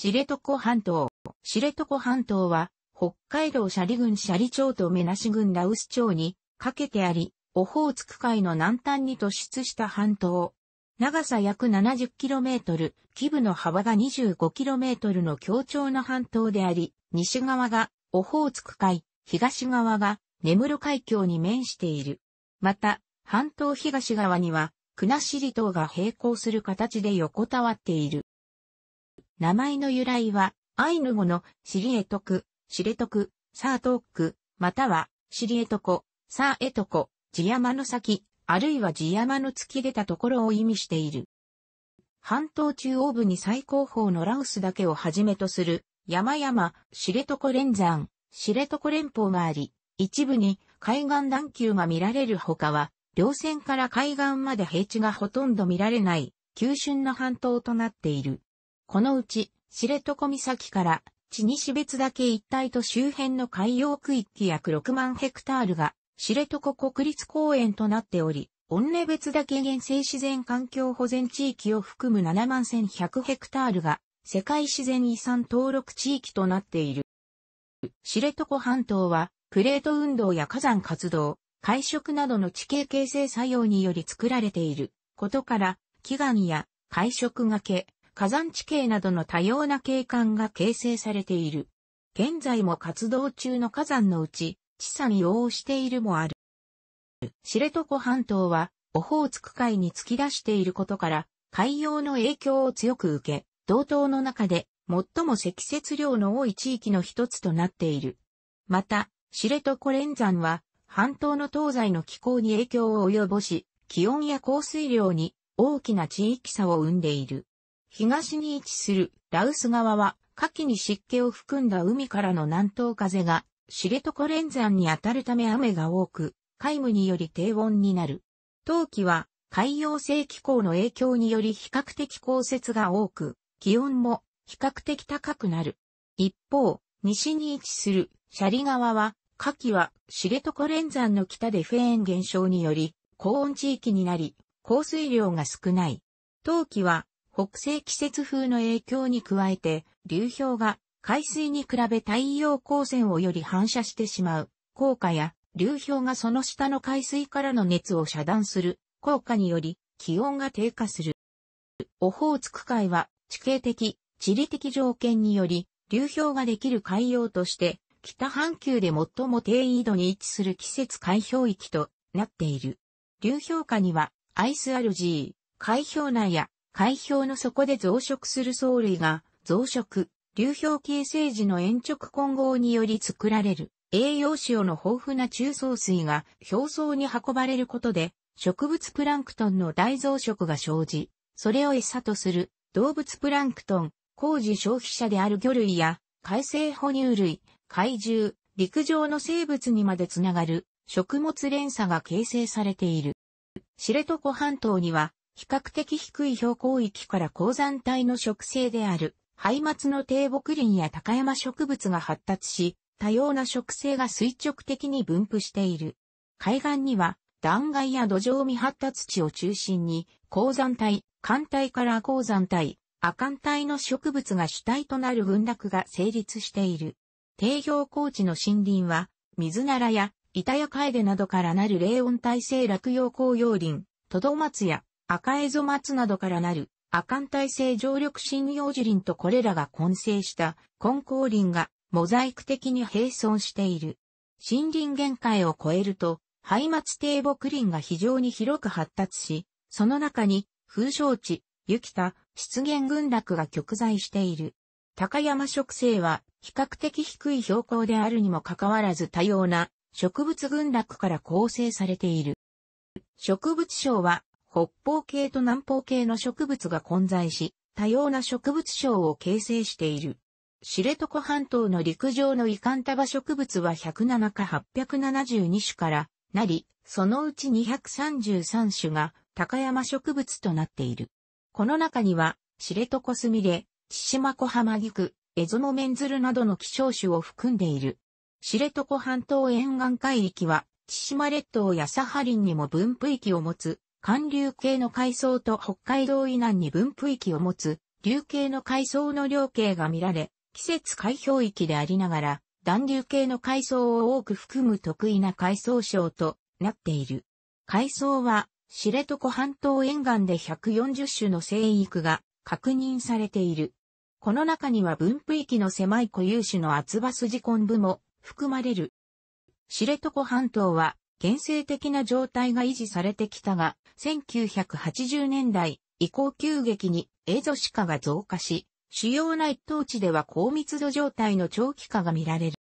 知床半島。知床半島は、北海道斜里郡斜里町と目無し郡羅臼町にかけてあり、オホーツク海の南端に突出した半島。長さ約 70km、基部の幅が 25km の強調の半島であり、西側がオホーツク海、東側が根室海峡に面している。また、半島東側には、国後島が並行する形で横たわっている。名前の由来は、アイヌ語のシリエトク、シレトク、サートーク、または、シリエトコ、サーエトコ、地山の先、あるいは地山の突き出たところを意味している。半島中央部に最高峰のラオスだけをはじめとする、山々、シレトコ連山、シレトコ連峰があり、一部に海岸段丘が見られるほかは、稜線から海岸まで平地がほとんど見られない、急峻な半島となっている。このうち、知床岬から、地西別岳一帯と周辺の海洋区域約6万ヘクタールが、知床国立公園となっており、御礼別岳原生自然環境保全地域を含む7万1100ヘクタールが、世界自然遺産登録地域となっている。知床半島は、プレート運動や火山活動、海食などの地形形成作用により作られていることから、祈願や海食け、火山地形などの多様な景観が形成されている。現在も活動中の火山のうち、地産用しているもある。知床半島は、オホーツク海に突き出していることから、海洋の影響を強く受け、同等の中で最も積雪量の多い地域の一つとなっている。また、知床連山は、半島の東西の気候に影響を及ぼし、気温や降水量に大きな地域差を生んでいる。東に位置する羅臼川は、夏季に湿気を含んだ海からの南東風が、知床連山に当たるため雨が多く、海無により低温になる。冬季は海洋性気候の影響により比較的降雪が多く、気温も比較的高くなる。一方、西に位置するシャリ川は、夏季は知床連山の北でフェーン現象により、高温地域になり、降水量が少ない。冬季は北西季節風の影響に加えて、流氷が海水に比べ太陽光線をより反射してしまう効果や、流氷がその下の海水からの熱を遮断する効果により気温が低下する。オホーツク海は地形的、地理的条件により流氷ができる海洋として北半球で最も低緯度に位置する季節海氷域となっている。流氷下にはアイスアルジー、海氷内や海氷の底で増殖する藻類が、増殖、流氷形成時の延直混合により作られる栄養塩の豊富な中層水が表層に運ばれることで植物プランクトンの大増殖が生じ、それを餌とする動物プランクトン、工事消費者である魚類や海生哺乳類、怪獣、陸上の生物にまでつながる食物連鎖が形成されている。知床半島には比較的低い標高域から高山帯の植生である、ハイマツの低木林や高山植物が発達し、多様な植生が垂直的に分布している。海岸には、断崖や土壌未発達地を中心に、高山帯、寒帯から高山帯、亜寒帯の植物が主体となる群落が成立している。低標高地の森林は、水ならや、板やカエデなどからなる霊温帯性落葉紅葉林、トドマツや赤江、ゾ松などからなる、亜寒帯性常緑針葉樹林とこれらが混成した根交林がモザイク的に並存している。森林限界を超えると、マツ低木林が非常に広く発達し、その中に風昇地、雪田、湿原群落が極在している。高山植生は比較的低い標高であるにもかかわらず多様な植物群落から構成されている。植物省は北方系と南方系の植物が混在し、多様な植物相を形成している。知床半島の陸上のイカンタバ植物は107か872種からなり、そのうち233種が高山植物となっている。この中には、知床すみれ、千島小浜菊、エゾモメンズルなどの希少種を含んでいる。知床半島沿岸海域は、千島列島やサハリンにも分布域を持つ寒流系の海藻と北海道以南に分布域を持つ、流系の海藻の量系が見られ、季節海氷域でありながら、暖流系の海藻を多く含む得意な海藻症となっている。海藻は、知床半島沿岸で140種の生育が確認されている。この中には分布域の狭い固有種の厚ジ筋昆布も含まれる。知床半島は現世的な状態が維持されてきたが、1980年代以降急激にエゾシカが増加し、主要な一等地では高密度状態の長期化が見られる。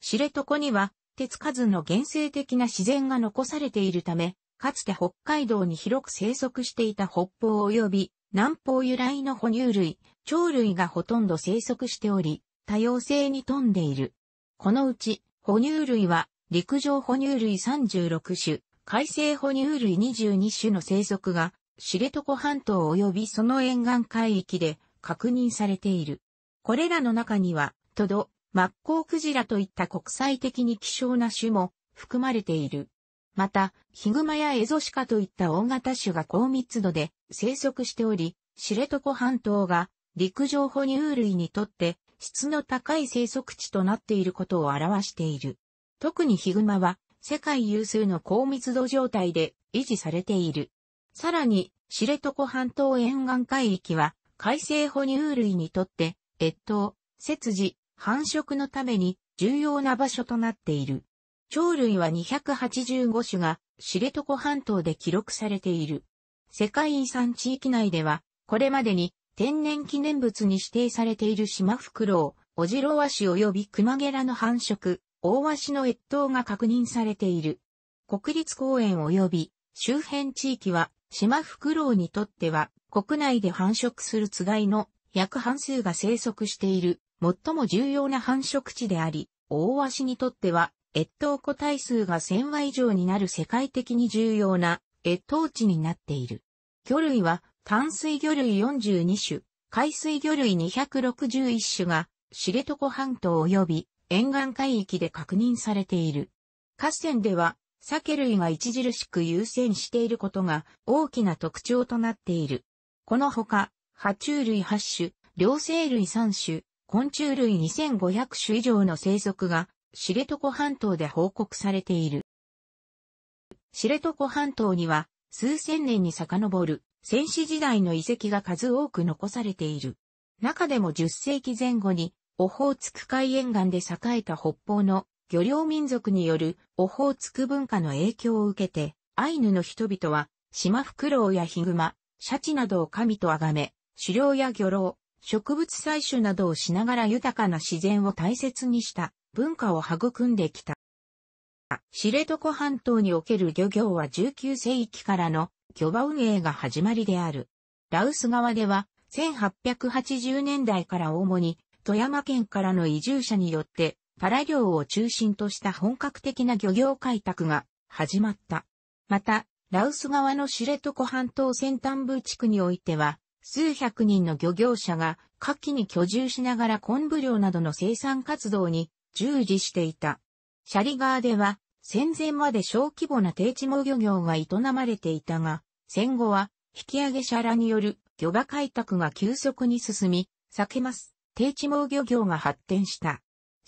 知床には、手つかずの原生的な自然が残されているため、かつて北海道に広く生息していた北方及び南方由来の哺乳類、鳥類がほとんど生息しており、多様性に富んでいる。このうち、哺乳類は陸上哺乳類36種、海生哺乳類22種の生息が、知床半島及びその沿岸海域で確認されている。これらの中には、トド、マッコウクジラといった国際的に希少な種も含まれている。また、ヒグマやエゾシカといった大型種が高密度で生息しており、知床半島が陸上哺乳類にとって質の高い生息地となっていることを表している。特にヒグマは世界有数の高密度状態で維持されている。さらに、知床半島沿岸海域は海生哺乳類にとって越冬、節時、繁殖のために重要な場所となっている。鳥類は285種が知床半島で記録されている。世界遺産地域内では、これまでに天然記念物に指定されている島フクロウ、オジロワシ及びクマゲラの繁殖、大鷲の越冬が確認されている。国立公園及び周辺地域は、島フクロウにとっては、国内で繁殖するつがいの約半数が生息している、最も重要な繁殖地であり、大鷲にとっては、越冬個体数が1000羽以上になる世界的に重要な越冬地になっている。魚類は、淡水魚類42種、海水魚類261種が、知床半島及び沿岸海域で確認されている。河川では、酒類が著しく優先していることが大きな特徴となっている。このほか、爬虫類8種、両生類3種、昆虫類2500種以上の生息が、知床半島で報告されている。知床半島には、数千年に遡る、戦死時代の遺跡が数多く残されている。中でも10世紀前後に、オホーツク海沿岸で栄えた北方の漁業民族によるオホーツク文化の影響を受けて、アイヌの人々は、島袋フクロウやヒグマ、シャチなどを神と崇め、狩猟や漁労、植物採取などをしながら豊かな自然を大切にした文化を育んできた。知床半島における漁業は19世紀からの漁場運営が始まりである。ラウス川では1880年代から主に富山県からの移住者によって、パラ漁を中心とした本格的な漁業開拓が始まった。また、ラウス側の知床半島先端部地区においては、数百人の漁業者が、夏季に居住しながら昆布漁などの生産活動に従事していた。シャリ川では、戦前まで小規模な低地も漁業が営まれていたが、戦後は、引き上げシャラによる漁場開拓が急速に進み、避けます。低地毛漁業が発展した。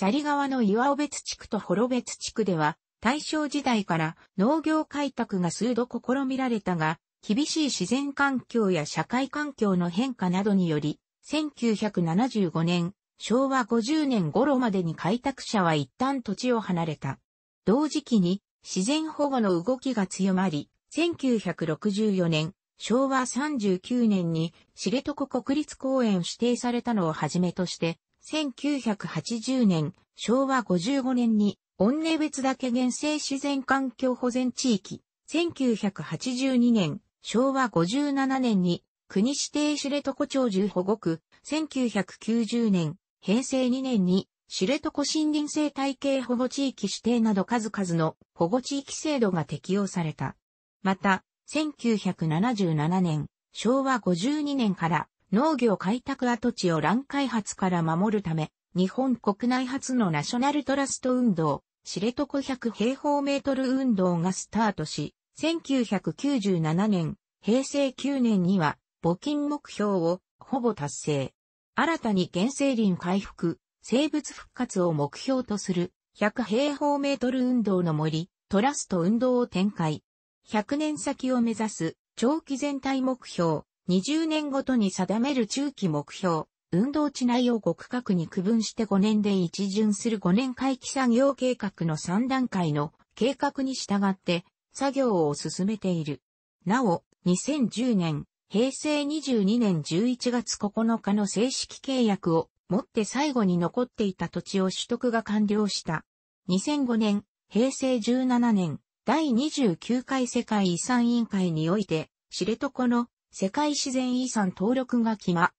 斜里川の岩尾別地区と幌別地区では、大正時代から農業開拓が数度試みられたが、厳しい自然環境や社会環境の変化などにより、1975年、昭和50年頃までに開拓者は一旦土地を離れた。同時期に自然保護の動きが強まり、1964年、昭和39年に知床国立公園指定されたのをはじめとして、1980年、昭和55年に、温根別岳原生自然環境保全地域、1982年、昭和57年に、国指定知床長寿保護区、1990年、平成2年に、知床森林生態系保護地域指定など数々の保護地域制度が適用された。また、1977年、昭和52年から農業開拓跡地を乱開発から守るため、日本国内初のナショナルトラスト運動、知床100平方メートル運動がスタートし、1997年、平成9年には募金目標をほぼ達成。新たに原生林回復、生物復活を目標とする100平方メートル運動の森、トラスト運動を展開。100年先を目指す長期全体目標、20年ごとに定める中期目標、運動地内を極角に区分して5年で一巡する5年回帰作業計画の3段階の計画に従って作業を進めている。なお、2010年、平成22年11月9日の正式契約をもって最後に残っていた土地を取得が完了した。2005年、平成17年、第29回世界遺産委員会において、知床の世界自然遺産登録が決ま。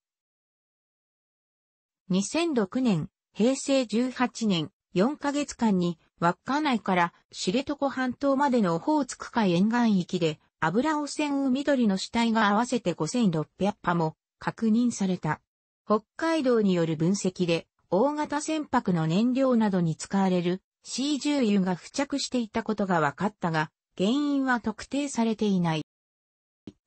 2006年、平成18年、4ヶ月間に、稚内から知床半島までのオホーツク海沿岸域で、油汚染緑の死体が合わせて5600羽も確認された。北海道による分析で、大型船舶の燃料などに使われる C 重油が付着していたことが分かったが、原因は特定されていない。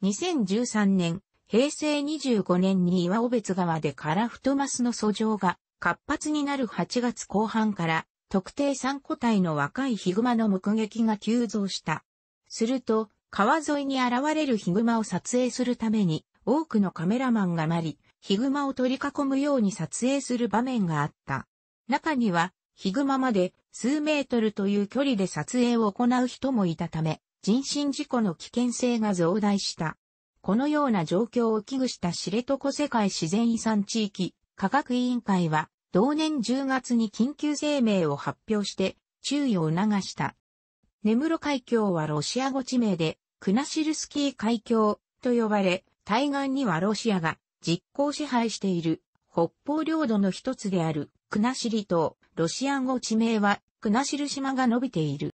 2013年、平成25年に岩尾別川でカラフトマスの遡上が活発になる8月後半から特定3個体の若いヒグマの目撃が急増した。すると、川沿いに現れるヒグマを撮影するために多くのカメラマンがなり、ヒグマを取り囲むように撮影する場面があった。中にはヒグマまで数メートルという距離で撮影を行う人もいたため、人身事故の危険性が増大した。このような状況を危惧した知床世界自然遺産地域科学委員会は、同年10月に緊急声明を発表して注意を促した。根室海峡はロシア語地名で、クナシルスキー海峡と呼ばれ、対岸にはロシアが実効支配している北方領土の一つであるクナシリ島、ロシア語地名は、クナシル島が伸びている。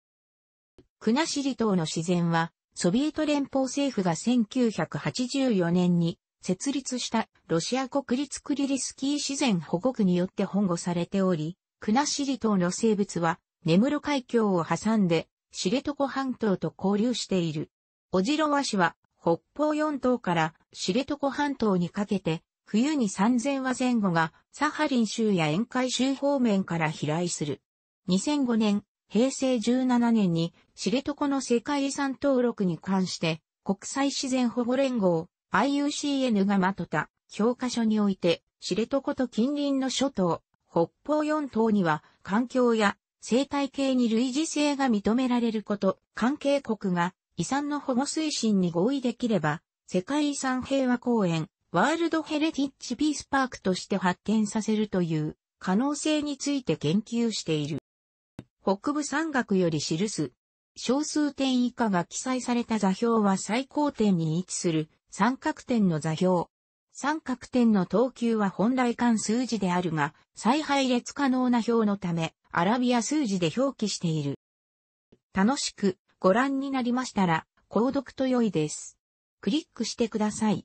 クナシリ島の自然は、ソビエト連邦政府が1984年に設立したロシア国立クリリスキー自然保護区によって保護されており、クナシリ島の生物は、根室海峡を挟んで、知床半島と交流している。オジロワシは、北方四島から知床半島にかけて冬に3000羽前後がサハリン州や沿海州方面から飛来する。2005年、平成17年に知床の世界遺産登録に関して国際自然保護連合 IUCN がまとた評価書において知床と近隣の諸島、北方四島には環境や生態系に類似性が認められること、関係国が遺産の保護推進に合意できれば、世界遺産平和公園ワールドヘレティッチピースパークとして発展させるという可能性について言及している。北部山岳より記す、小数点以下が記載された座標は最高点に位置する三角点の座標。三角点の等級は本来間数字であるが、再配列可能な表のため、アラビア数字で表記している。楽しくご覧になりましたら、購読と良いです。クリックしてください。